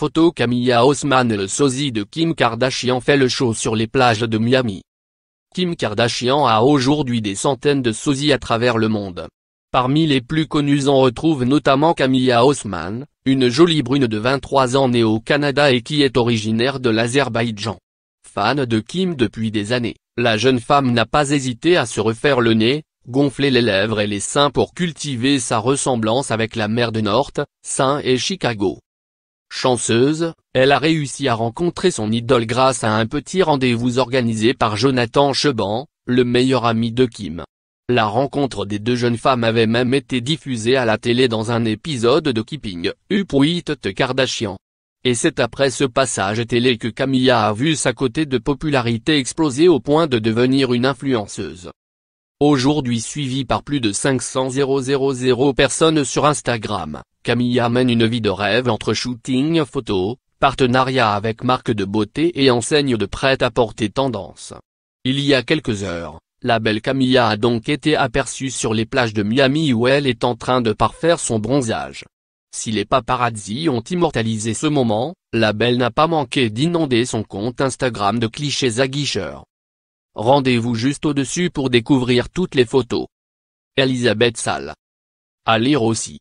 Photo Camilla et le sosie de Kim Kardashian fait le show sur les plages de Miami. Kim Kardashian a aujourd'hui des centaines de sosies à travers le monde. Parmi les plus connus on retrouve notamment Camilla Osman, une jolie brune de 23 ans née au Canada et qui est originaire de l'Azerbaïdjan. Fan de Kim depuis des années, la jeune femme n'a pas hésité à se refaire le nez, gonfler les lèvres et les seins pour cultiver sa ressemblance avec la mer de North, Saint et Chicago. Chanceuse, elle a réussi à rencontrer son idole grâce à un petit rendez-vous organisé par Jonathan Cheban, le meilleur ami de Kim. La rencontre des deux jeunes femmes avait même été diffusée à la télé dans un épisode de Keeping Up With Kardashian. Et c'est après ce passage télé que Camilla a vu sa côté de popularité exploser au point de devenir une influenceuse. Aujourd'hui suivi par plus de 500 000 personnes sur Instagram, Camilla mène une vie de rêve entre shooting photo, partenariat avec marques de beauté et enseigne de prêt-à-porter tendance. Il y a quelques heures, la belle Camilla a donc été aperçue sur les plages de Miami où elle est en train de parfaire son bronzage. Si les paparazzi ont immortalisé ce moment, la belle n'a pas manqué d'inonder son compte Instagram de clichés aguicheurs. Rendez-vous juste au-dessus pour découvrir toutes les photos. Elisabeth Salle. À lire aussi.